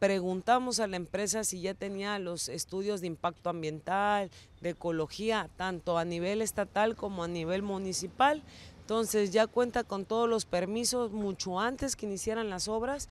preguntamos a la empresa si ya tenía los estudios de impacto ambiental, de ecología, tanto a nivel estatal como a nivel municipal. Entonces ya cuenta con todos los permisos mucho antes que iniciaran las obras